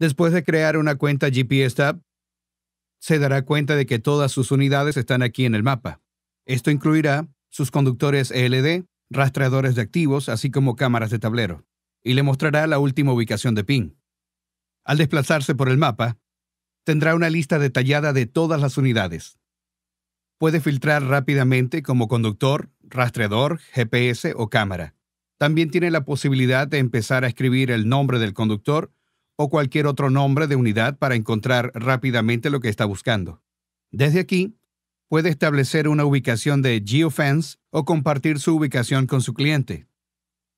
Después de crear una cuenta GPS Tab, se dará cuenta de que todas sus unidades están aquí en el mapa. Esto incluirá sus conductores ELD, rastreadores de activos, así como cámaras de tablero, y le mostrará la última ubicación de PIN. Al desplazarse por el mapa, tendrá una lista detallada de todas las unidades. Puede filtrar rápidamente como conductor, rastreador, GPS o cámara. También tiene la posibilidad de empezar a escribir el nombre del conductor o cualquier otro nombre de unidad para encontrar rápidamente lo que está buscando. Desde aquí, puede establecer una ubicación de geofence o compartir su ubicación con su cliente.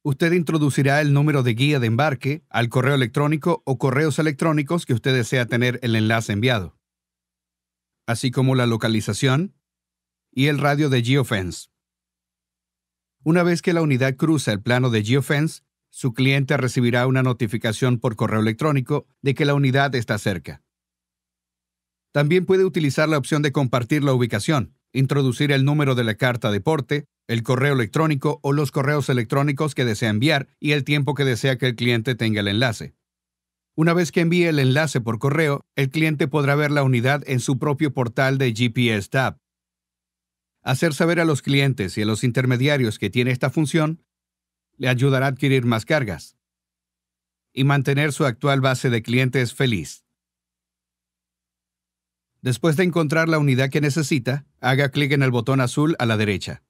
Usted introducirá el número de guía de embarque al correo electrónico o correos electrónicos que usted desea tener el enlace enviado, así como la localización y el radio de geofence. Una vez que la unidad cruza el plano de geofence, su cliente recibirá una notificación por correo electrónico de que la unidad está cerca. También puede utilizar la opción de compartir la ubicación, introducir el número de la carta de porte, el correo electrónico o los correos electrónicos que desea enviar y el tiempo que desea que el cliente tenga el enlace. Una vez que envíe el enlace por correo, el cliente podrá ver la unidad en su propio portal de GPS Tab. Hacer saber a los clientes y a los intermediarios que tiene esta función le ayudará a adquirir más cargas y mantener su actual base de clientes feliz. Después de encontrar la unidad que necesita, haga clic en el botón azul a la derecha.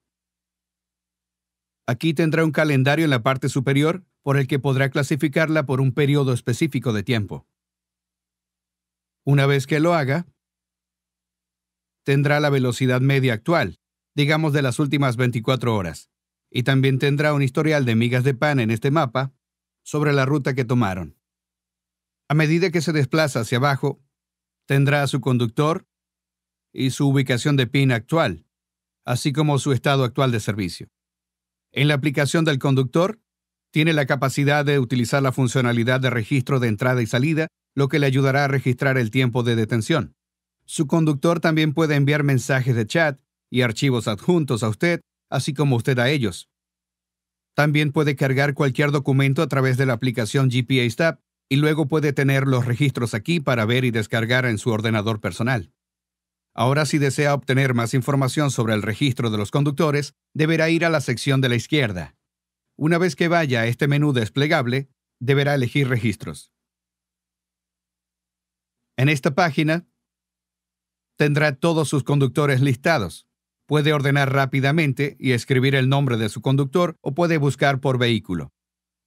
Aquí tendrá un calendario en la parte superior por el que podrá clasificarla por un periodo específico de tiempo. Una vez que lo haga, tendrá la velocidad media actual, digamos de las últimas 24 horas y también tendrá un historial de migas de pan en este mapa sobre la ruta que tomaron. A medida que se desplaza hacia abajo, tendrá su conductor y su ubicación de PIN actual, así como su estado actual de servicio. En la aplicación del conductor, tiene la capacidad de utilizar la funcionalidad de registro de entrada y salida, lo que le ayudará a registrar el tiempo de detención. Su conductor también puede enviar mensajes de chat y archivos adjuntos a usted así como usted a ellos. También puede cargar cualquier documento a través de la aplicación GPA Stab y luego puede tener los registros aquí para ver y descargar en su ordenador personal. Ahora si desea obtener más información sobre el registro de los conductores, deberá ir a la sección de la izquierda. Una vez que vaya a este menú desplegable, deberá elegir registros. En esta página tendrá todos sus conductores listados. Puede ordenar rápidamente y escribir el nombre de su conductor o puede buscar por vehículo.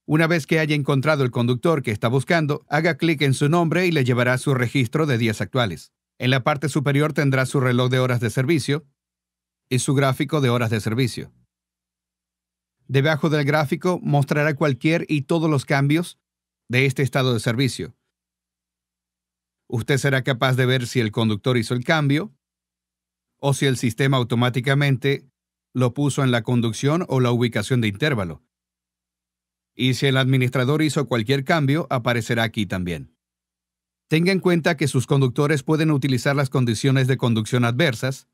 Una vez que haya encontrado el conductor que está buscando, haga clic en su nombre y le llevará su registro de días actuales. En la parte superior tendrá su reloj de horas de servicio y su gráfico de horas de servicio. Debajo del gráfico mostrará cualquier y todos los cambios de este estado de servicio. Usted será capaz de ver si el conductor hizo el cambio, o si el sistema automáticamente lo puso en la conducción o la ubicación de intervalo. Y si el administrador hizo cualquier cambio, aparecerá aquí también. Tenga en cuenta que sus conductores pueden utilizar las condiciones de conducción adversas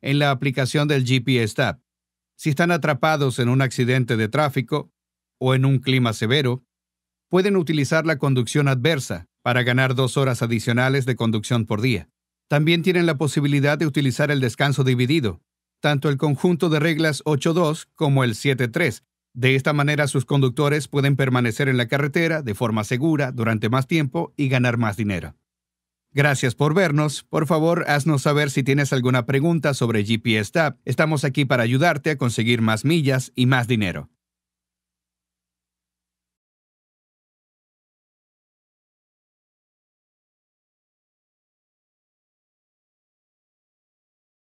en la aplicación del GPS TAP. Si están atrapados en un accidente de tráfico o en un clima severo, pueden utilizar la conducción adversa para ganar dos horas adicionales de conducción por día. También tienen la posibilidad de utilizar el descanso dividido, tanto el conjunto de reglas 8.2 como el 7.3. De esta manera sus conductores pueden permanecer en la carretera de forma segura durante más tiempo y ganar más dinero. Gracias por vernos. Por favor, haznos saber si tienes alguna pregunta sobre GPS Estamos aquí para ayudarte a conseguir más millas y más dinero.